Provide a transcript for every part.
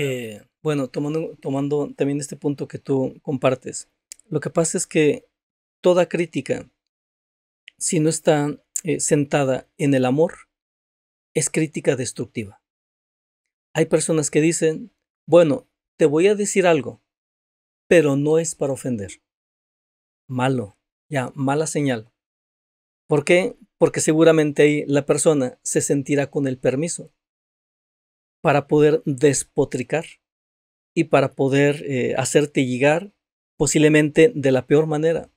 Eh, bueno, tomando, tomando también este punto que tú compartes, lo que pasa es que toda crítica, si no está eh, sentada en el amor, es crítica destructiva. Hay personas que dicen, bueno, te voy a decir algo, pero no es para ofender. Malo, ya, mala señal. ¿Por qué? Porque seguramente ahí la persona se sentirá con el permiso para poder despotricar y para poder eh, hacerte llegar posiblemente de la peor manera,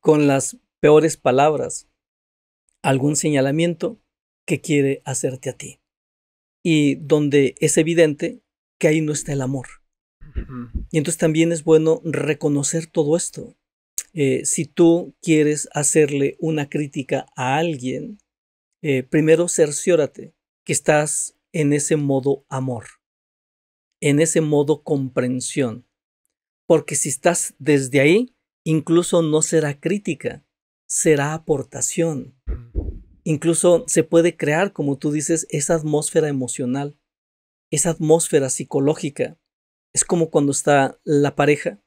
con las peores palabras, algún señalamiento que quiere hacerte a ti. Y donde es evidente que ahí no está el amor. Y entonces también es bueno reconocer todo esto. Eh, si tú quieres hacerle una crítica a alguien, eh, primero cerciórate que estás en ese modo amor, en ese modo comprensión. Porque si estás desde ahí, incluso no será crítica, será aportación. Incluso se puede crear, como tú dices, esa atmósfera emocional, esa atmósfera psicológica. Es como cuando está la pareja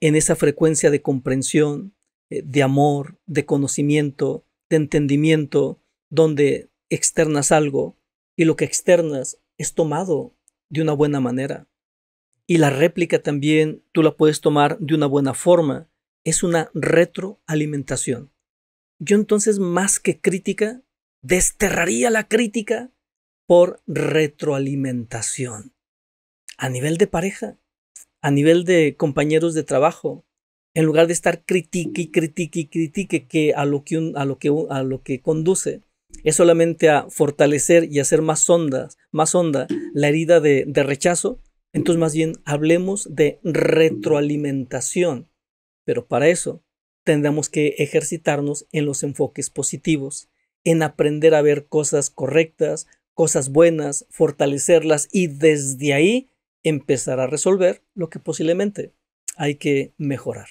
en esa frecuencia de comprensión, eh, de amor, de conocimiento, de entendimiento, donde externas algo, y lo que externas es tomado de una buena manera. Y la réplica también tú la puedes tomar de una buena forma. Es una retroalimentación. Yo entonces más que crítica, desterraría la crítica por retroalimentación. A nivel de pareja, a nivel de compañeros de trabajo, en lugar de estar critique y critique y critique que a lo que, que, a lo que conduce es solamente a fortalecer y hacer más onda, más honda la herida de rechazo, entonces más bien hablemos de retroalimentación. Pero para eso tendremos que ejercitarnos en los enfoques positivos, en aprender a ver cosas correctas, cosas buenas, fortalecerlas y desde ahí empezar a resolver lo que posiblemente hay que mejorar.